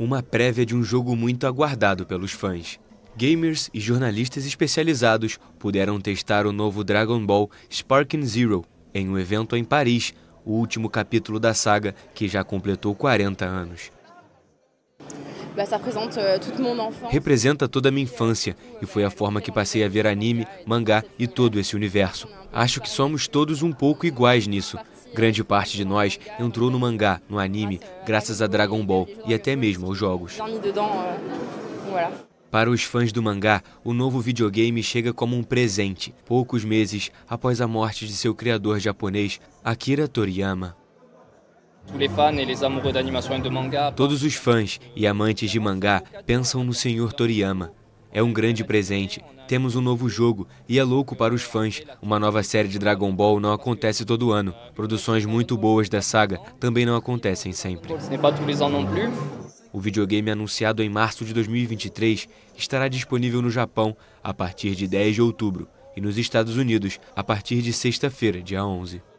uma prévia de um jogo muito aguardado pelos fãs. Gamers e jornalistas especializados puderam testar o novo Dragon Ball Sparking Zero em um evento em Paris, o último capítulo da saga que já completou 40 anos. Euh, Representa toda a minha infância e foi a forma que passei a ver anime, mangá e todo esse universo. Acho que somos todos um pouco iguais nisso. Grande parte de nós entrou no mangá, no anime, graças a Dragon Ball e até mesmo aos jogos. Euh, Para os fãs do mangá, o novo videogame chega como um presente, poucos meses após a morte de seu criador japonês, Akira Toriyama. Todos os fãs e amantes de mangá pensam no Sr. Toriyama, é um grande presente. Temos um novo jogo e é louco para os fãs. Uma nova série de Dragon Ball não acontece todo ano. Produções muito boas da saga também não acontecem sempre. O videogame anunciado em março de 2023 estará disponível no Japão a partir de 10 de outubro e nos Estados Unidos a partir de sexta-feira, dia 11.